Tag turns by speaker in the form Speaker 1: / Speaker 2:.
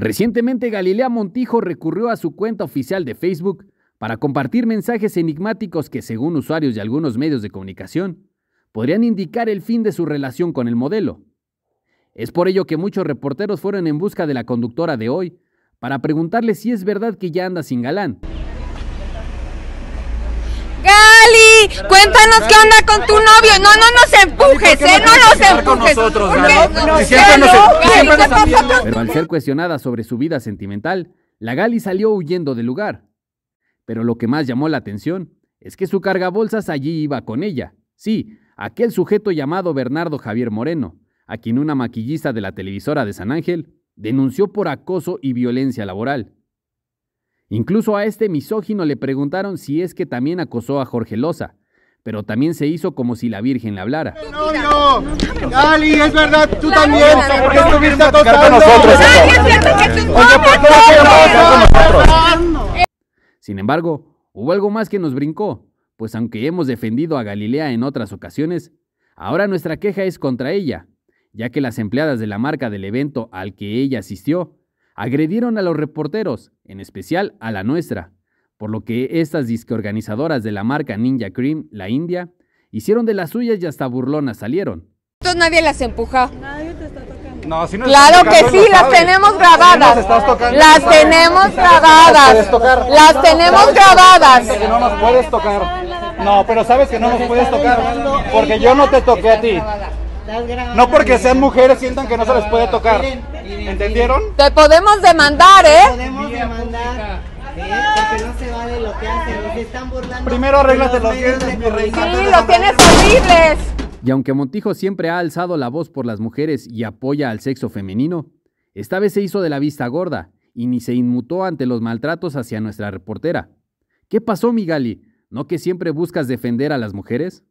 Speaker 1: Recientemente Galilea Montijo recurrió a su cuenta oficial de Facebook para compartir mensajes enigmáticos que, según usuarios de algunos medios de comunicación, podrían indicar el fin de su relación con el modelo. Es por ello que muchos reporteros fueron en busca de la conductora de hoy para preguntarle si es verdad que ya anda sin galán. Gali, cuéntanos qué onda con tu novio. No, no nos empujes, ¿eh? No nos empujes. ¿Por pero al ser cuestionada sobre su vida sentimental, la Gali salió huyendo del lugar. Pero lo que más llamó la atención es que su cargabolsas allí iba con ella. Sí, aquel sujeto llamado Bernardo Javier Moreno, a quien una maquillista de la televisora de San Ángel denunció por acoso y violencia laboral. Incluso a este misógino le preguntaron si es que también acosó a Jorge Loza, pero también se hizo como si la Virgen le hablara. Sin embargo, hubo algo más que nos brincó, pues aunque hemos defendido a Galilea en otras ocasiones, ahora nuestra queja es contra ella, ya que las empleadas de la marca del evento al que ella asistió agredieron a los reporteros, en especial a la nuestra por lo que estas disque de la marca Ninja Cream, la India, hicieron de las suyas y hasta burlonas salieron. Entonces nadie las empuja. Nadie te está tocando. claro que sí, las tenemos grabadas. las tenemos grabadas. Las tenemos grabadas. no nos puedes tocar. No, pero sabes que no nos puedes tocar. Porque yo no te toqué a ti. No porque sean mujeres sientan que no se les puede tocar. ¿Entendieron? Te podemos demandar, ¿eh? Te podemos demandar. ¿eh? no se vale lo que están Primero arréglate los dientes, mi Sí, los tienes horribles. Y aunque Montijo siempre ha alzado la voz por las mujeres y apoya al sexo femenino, esta vez se hizo de la vista gorda y ni se inmutó ante los maltratos hacia nuestra reportera. ¿Qué pasó, Migali? ¿No que siempre buscas defender a las mujeres?